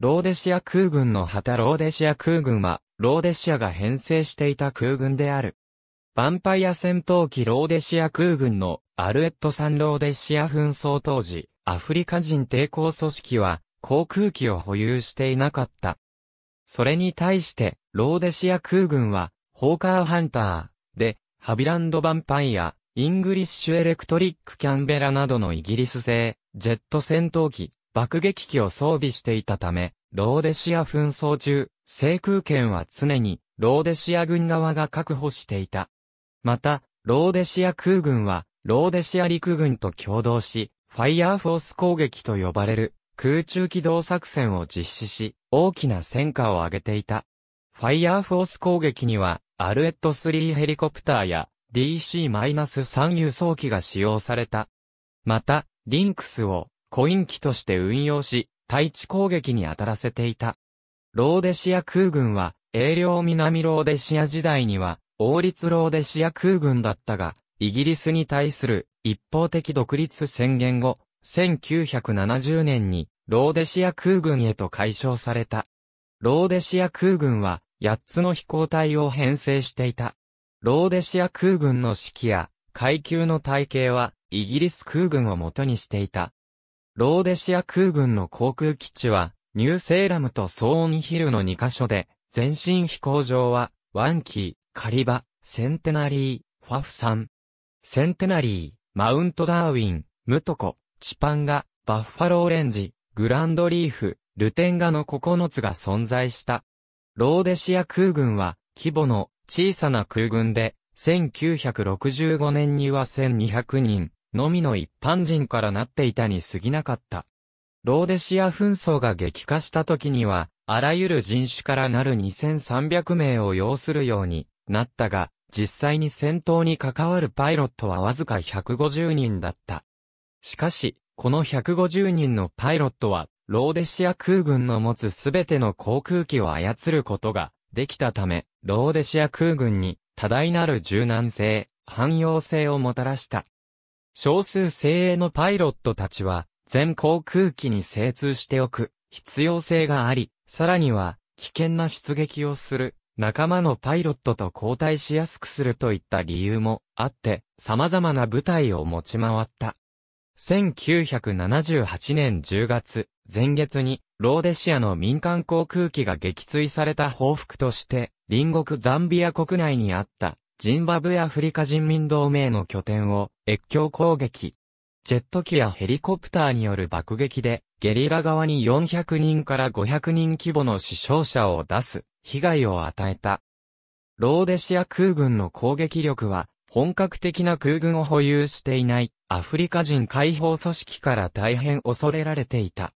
ローデシア空軍の旗ローデシア空軍は、ローデシアが編成していた空軍である。バンパイア戦闘機ローデシア空軍のアルエットン・ローデシア紛争当時、アフリカ人抵抗組織は航空機を保有していなかった。それに対して、ローデシア空軍は、ホーカーハンター、で、ハビランドバンパイア、イングリッシュエレクトリックキャンベラなどのイギリス製、ジェット戦闘機、爆撃機を装備していたため、ローデシア紛争中、制空権は常にローデシア軍側が確保していた。また、ローデシア空軍は、ローデシア陸軍と共同し、ファイアーフォース攻撃と呼ばれる空中機動作戦を実施し、大きな戦果を上げていた。ファイアーフォース攻撃には、アルエット3ヘリコプターや DC-3 輸送機が使用された。また、リンクスをコイン機として運用し、対地攻撃に当たらせていた。ローデシア空軍は、英領南ローデシア時代には、王立ローデシア空軍だったが、イギリスに対する一方的独立宣言後、1970年にローデシア空軍へと解消された。ローデシア空軍は8つの飛行隊を編成していた。ローデシア空軍の指揮や階級の体系はイギリス空軍を元にしていた。ローデシア空軍の航空基地は、ニューセーラムとソーンヒルの2カ所で、前身飛行場は、ワンキー、カリバ、センテナリー、ファフサン。センテナリー、マウントダーウィン、ムトコ、チパンガ、バッファローレンジ、グランドリーフ、ルテンガの9つが存在した。ローデシア空軍は、規模の小さな空軍で、1965年には1200人、のみの一般人からなっていたに過ぎなかった。ローデシア紛争が激化した時には、あらゆる人種からなる2300名を要するようになったが、実際に戦闘に関わるパイロットはわずか150人だった。しかし、この150人のパイロットは、ローデシア空軍の持つすべての航空機を操ることができたため、ローデシア空軍に多大なる柔軟性、汎用性をもたらした。少数精鋭のパイロットたちは、全航空機に精通しておく必要性があり、さらには、危険な出撃をする仲間のパイロットと交代しやすくするといった理由もあって、様々な部隊を持ち回った。1978年10月、前月に、ローデシアの民間航空機が撃墜された報復として、隣国ザンビア国内にあった、ジンバブエアフリカ人民同盟の拠点を越境攻撃。ジェット機やヘリコプターによる爆撃で、ゲリラ側に400人から500人規模の死傷者を出す、被害を与えた。ローデシア空軍の攻撃力は、本格的な空軍を保有していない、アフリカ人解放組織から大変恐れられていた。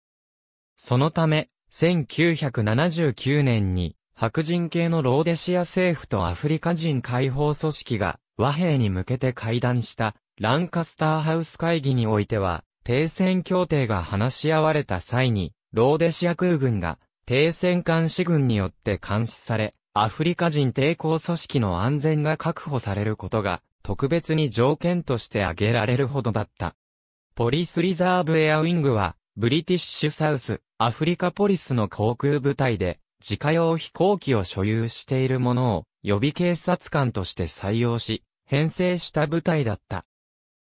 そのため、1979年に、白人系のローデシア政府とアフリカ人解放組織が和平に向けて会談したランカスターハウス会議においては、停戦協定が話し合われた際に、ローデシア空軍が、停戦監視軍によって監視され、アフリカ人抵抗組織の安全が確保されることが、特別に条件として挙げられるほどだった。ポリスリザーブエアウィングは、ブリティッシュサウス、アフリカポリスの航空部隊で、自家用飛行機を所有しているものを、予備警察官として採用し、編成した部隊だった。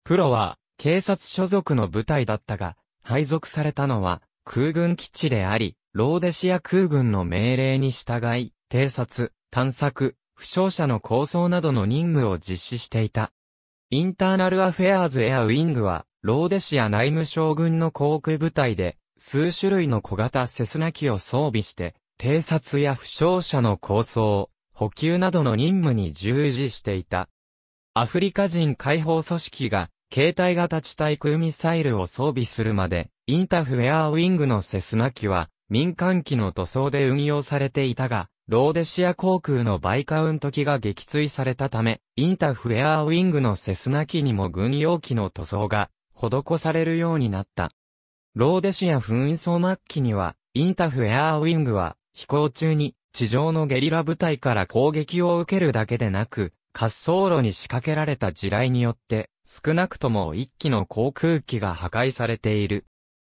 プロは、警察所属の部隊だったが、配属されたのは、空軍基地であり、ローデシア空軍の命令に従い、偵察、探索、負傷者の構想などの任務を実施していた。インターナルアフェアーズエアウィングは、ローデシア内務省軍の航空部隊で、数種類の小型セスナ機を装備して、偵察や負傷者の構想、補給などの任務に従事していた。アフリカ人解放組織が、携帯型地対空ミサイルを装備するまで、インタフェアーウィングのセスナ機は、民間機の塗装で運用されていたが、ローデシア航空のバイカウント機が撃墜されたため、インタフェアーウィングのセスナ機にも軍用機の塗装が、施されるようになった。ローデシア紛争末期には、インタフェアーウィングは、飛行中に、地上のゲリラ部隊から攻撃を受けるだけでなく、滑走路に仕掛けられた地雷によって、少なくとも一機の航空機が破壊されている。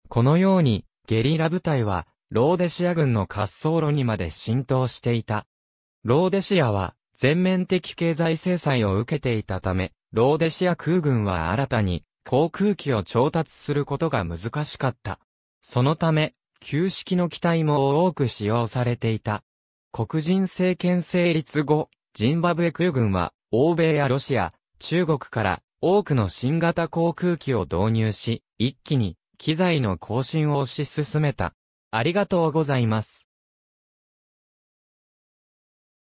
このように、ゲリラ部隊は、ローデシア軍の滑走路にまで浸透していた。ローデシアは、全面的経済制裁を受けていたため、ローデシア空軍は新たに、航空機を調達することが難しかった。そのため、旧式の機体も多く使用されていた。黒人政権成立後、ジンバブエ空軍は、欧米やロシア、中国から多くの新型航空機を導入し、一気に機材の更新を推し進めた。ありがとうございます。